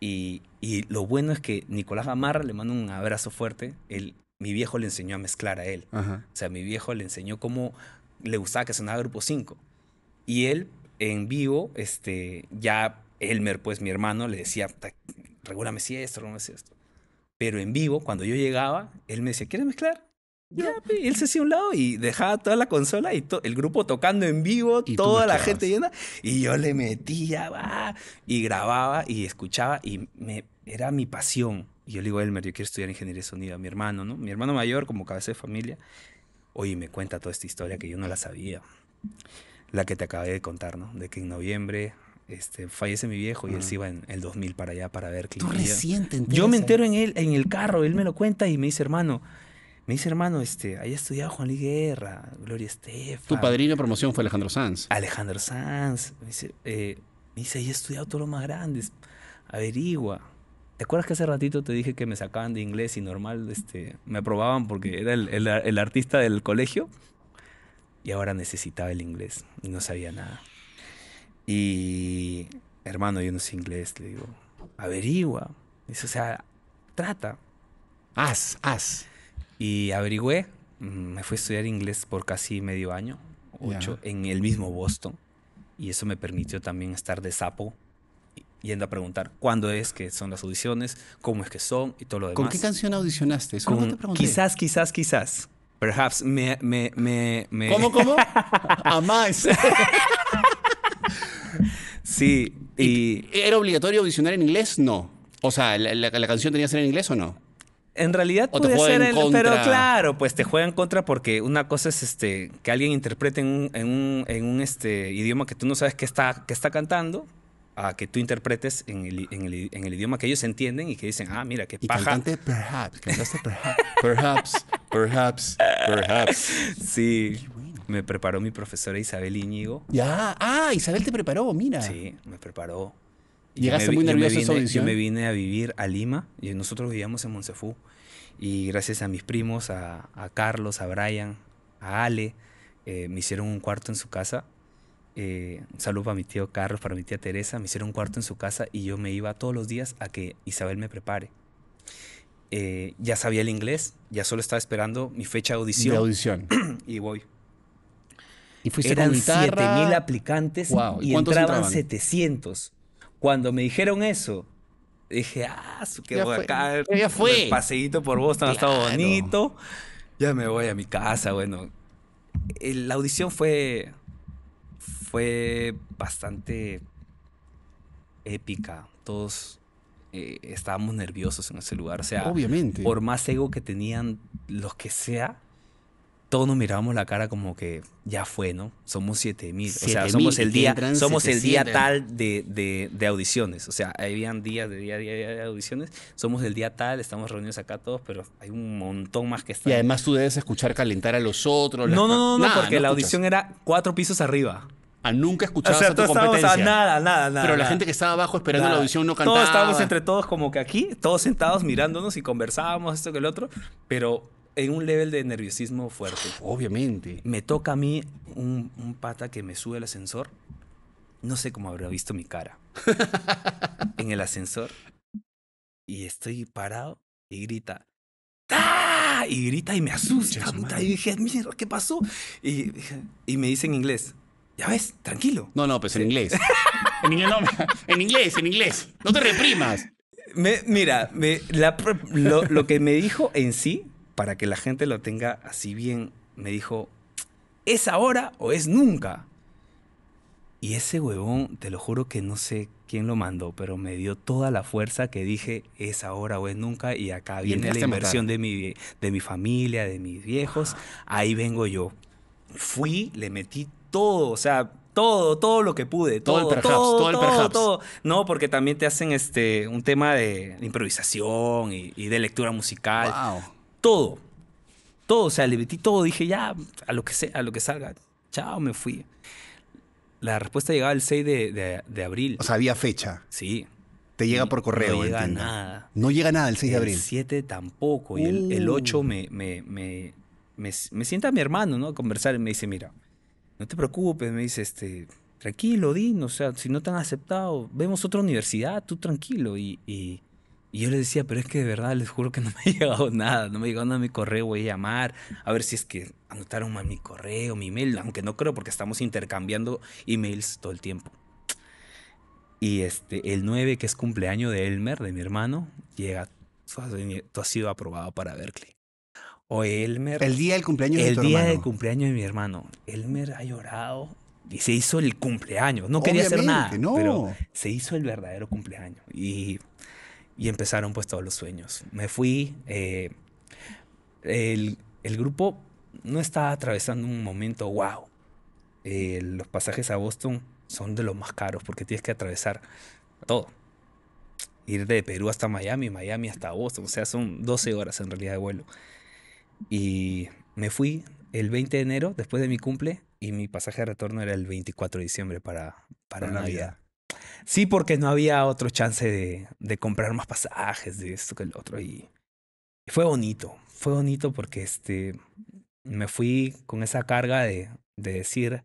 Y, y lo bueno es que Nicolás Gamarra, le mando un abrazo fuerte, él, mi viejo le enseñó a mezclar a él. O sea, mi viejo le enseñó cómo le gustaba que sonaba Grupo 5. Y él, en vivo, este, ya Elmer, pues mi hermano, le decía, regúlame si esto, regúlame si esto. Pero en vivo, cuando yo llegaba, él me decía, ¿quieres mezclar? y él se hacía un lado y dejaba toda la consola y el grupo tocando en vivo, toda la gente llena. Y yo le metía, va, y grababa y escuchaba y me, era mi pasión. Y yo le digo, Elmer, yo quiero estudiar ingeniería de sonido. Mi hermano, ¿no? Mi hermano mayor, como cabeza de familia, oye, me cuenta toda esta historia que yo no la sabía. La que te acabé de contar, ¿no? De que en noviembre este, fallece mi viejo y él ah. se iba en el 2000 para allá para ver Tú recién te Yo me entero ¿eh? en él, en el carro, él me lo cuenta y me dice, hermano, me dice, hermano, este, ahí estudiado Juan Luis Gloria Estefan. Tu padrino de promoción fue Alejandro Sanz. Alejandro Sanz. Me dice, eh, dice, ahí ha estudiado todos los más grandes. Averigua. ¿Te acuerdas que hace ratito te dije que me sacaban de inglés y normal este, me aprobaban porque era el, artista del colegio? Y ahora necesitaba el inglés y no sabía nada. Y, hermano, yo no sé inglés, le digo, averigua. Dice, o sea, trata. Haz, haz. Y averigüé, me fui a estudiar inglés por casi medio año, ocho, en el mismo Boston. Y eso me permitió también estar de sapo yendo a preguntar cuándo es que son las audiciones, cómo es que son y todo lo demás. ¿Con qué canción audicionaste? Eso quizás, quizás, quizás. Perhaps me... me, me, me... ¿Cómo, cómo? a más. sí, y... ¿Era obligatorio audicionar en inglés? No. O sea, ¿la, canción tenía que ser en inglés o no? En realidad puede ser pero claro, pues te juegan contra porque una cosa es este que alguien interprete en un, en un, en un este idioma que tú no sabes qué está, qué está cantando a que tú interpretes en el, idioma que ellos entienden y que dicen, ah, mira, qué paja. Y cantante, perhaps, cantaste perhaps, perhaps, perhaps, perhaps. Sí, me preparó mi profesora Isabel Íñigo. Ya, ah, Isabel te preparó, mira. Sí, me preparó. Llegaste me, muy nervioso yo me, vine, yo me vine a vivir a Lima y nosotros vivíamos en Monsefú. Y gracias a mis primos, a, Carlos, a Brian, a Ale, eh, me hicieron un cuarto en su casa un eh, saludo para mi tío Carlos, para mi tía Teresa. Me hicieron un cuarto en su casa y yo me iba todos los días a que Isabel me prepare. Eh, ya sabía el inglés, ya solo estaba esperando mi fecha de audición. audición. y voy. ¿Y fuiste Eran 7.000 aplicantes y, entraban, 700. Cuando me dijeron eso, dije, ah, su que acá. Ya fue. paseíto por Boston Estaba estado bonito. Ya me voy a mi casa. Bueno, la audición fue fue bastante épica. Todos eh, estábamos nerviosos en ese lugar. O sea, obviamente. Por más ego que tenían los que sea, todos nos mirábamos la cara como que ya fue, ¿no? Somos 7000, o sea, somos el día somos el día tal de, de, audiciones, o sea, habían días de día, de audiciones, somos el día tal, estamos reunidos acá todos, pero hay un montón más que están. Y además tú debes escuchar calentar a los otros. No, no, no, porque la audición era cuatro pisos arriba. A ah, nunca escuchabas a tu competencia. nada, nada, nada. Pero la gente que estaba abajo esperando la audición no cantaba. Todos estábamos entre todos como que aquí, todos sentados mirándonos y conversábamos esto que el otro, pero en un nivel de nerviosismo fuerte. Obviamente. Me toca a mí un, pata que me sube al ascensor. No sé cómo habrá visto mi cara en el ascensor. Y estoy parado y grita. ¡Ah! Y grita y me asusta. y dije, ¿qué pasó? Y, me dice en inglés, ya ves, tranquilo. No, no, pues en inglés. en inglés, en inglés, No te reprimas. mira, me, lo, que me dijo en sí para que la gente lo tenga así bien, me dijo, ¿es ahora o es nunca? Y ese huevón, te lo juro que no sé quién lo mandó, pero me dio toda la fuerza que dije, es ahora o es nunca, y acá viene la inversión de mi, de mi familia, de mis viejos, ahí vengo yo. Fui, le metí todo, o sea, todo, todo lo que pude. Todo, todo el perhaps, todo, el no, porque también te hacen este, un tema de improvisación y, y de lectura musical todo. Todo, o sea, le metí todo, dije ya, a lo que sea, a lo que salga. Chao, me fui. La respuesta llegaba el 6 de, abril. O sea, había fecha. Sí. Te llega por correo. No llega nada. No llega nada el 6 de abril. El 7 tampoco. Y el, 8 uh. me, me, me, sienta mi hermano, ¿no? conversar y me dice, mira, no te preocupes, me dice, este, tranquilo, Dino, o sea, si no te han aceptado, vemos otra universidad, tú tranquilo. y, y yo le decía, pero es que de verdad les juro que no me ha llegado nada, no me ha llegado nada a mi correo, voy a llamar, a ver si es que anotaron mal mi correo, mi email, aunque no creo porque estamos intercambiando emails todo el tiempo. Y este, el 9, que es cumpleaños de Elmer, de mi hermano, llega, tú has sido aprobado para Berkeley. O Elmer. El día del cumpleaños mi hermano. El día del cumpleaños de mi hermano. Elmer ha llorado y se hizo el cumpleaños. No quería hacer nada. No. Pero se hizo el verdadero cumpleaños. Y y empezaron pues todos los sueños. Me fui, eh, el, grupo no está atravesando un momento wow. Eh, los pasajes a Boston son de los más caros porque tienes que atravesar todo. Ir de Perú hasta Miami, Miami hasta Boston, o sea, son 12 horas en realidad de vuelo. Y me fui el 20 de enero, después de mi cumple, y mi pasaje de retorno era el 24 de diciembre para, para, Navidad. Sí, porque no había otro chance de, comprar más pasajes, de esto que el otro. Y fue bonito, fue bonito porque este, me fui con esa carga de, de decir,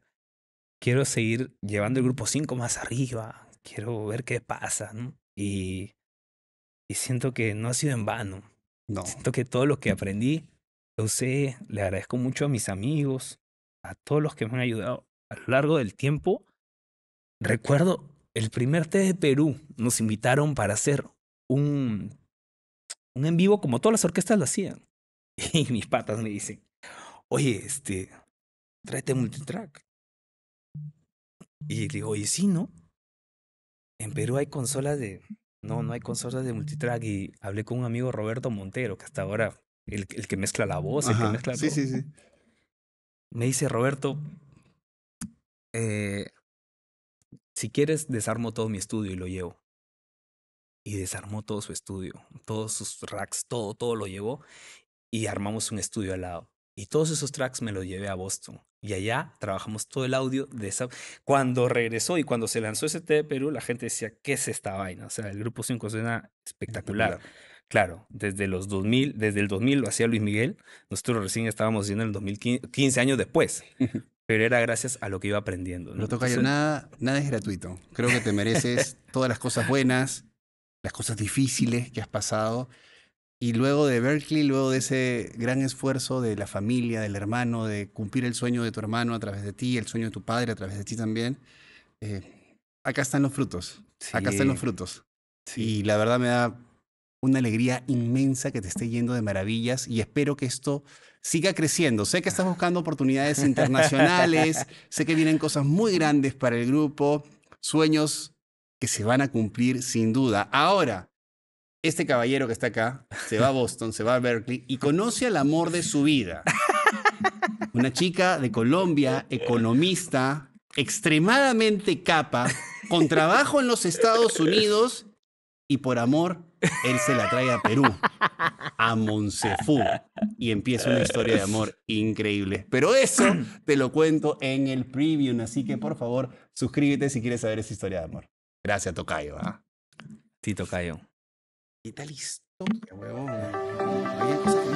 quiero seguir llevando el grupo 5 más arriba, quiero ver qué pasa, Y, y siento que no ha sido en vano. Siento que todo lo que aprendí, lo usé, le agradezco mucho a mis amigos, a todos los que me han ayudado a lo largo del tiempo. Recuerdo el primer T de Perú nos invitaron para hacer un, un en vivo como todas las orquestas lo hacían. Y mis patas me dicen, oye, este, tráete multitrack. Y le digo, oye, sí, ¿no? En Perú hay consolas de... No, no hay consolas de multitrack. Y hablé con un amigo Roberto Montero, que hasta ahora el, que mezcla la voz, el que mezcla... Sí, sí, sí. Me dice, Roberto, eh, si quieres, desarmo todo mi estudio y lo llevo. Y desarmó todo su estudio, todos sus tracks, todo, todo lo llevó y armamos un estudio al lado. Y todos esos tracks me los llevé a Boston. Y allá trabajamos todo el audio de esa. Cuando regresó y cuando se lanzó ese de Perú, la gente decía, ¿qué es esta vaina? O sea, el grupo 5 suena espectacular. Claro, desde los desde el 2000 lo hacía Luis Miguel. Nosotros recién estábamos haciendo el 2015, 15 años después. pero era gracias a lo que iba aprendiendo. No, toca nada, nada es gratuito. Creo que te mereces todas las cosas buenas, las cosas difíciles que has pasado. Y luego de Berkeley, luego de ese gran esfuerzo de la familia, del hermano, de cumplir el sueño de tu hermano a través de ti, el sueño de tu padre a través de ti también, eh, acá están los frutos. Acá están los frutos. Sí. Y la verdad me da una alegría inmensa que te esté yendo de maravillas y espero que esto siga creciendo. Sé que estás ah. buscando oportunidades internacionales, sé que vienen cosas muy grandes para el grupo, sueños que se van a cumplir sin duda. Ahora, este caballero que está acá se va a Boston, se va a Berkeley y conoce al amor de su vida. Una chica de Colombia, economista, extremadamente capa, con trabajo en los Estados Unidos y por amor, él se la trae a Perú, a Monsefú, y empieza una historia de amor increíble. Pero eso te lo cuento en el preview, así que por favor, suscríbete si quieres saber esa historia de amor. Gracias, Tocayo. ¿ah? Sí, Tocayo. ¿Qué tal historia, huevón?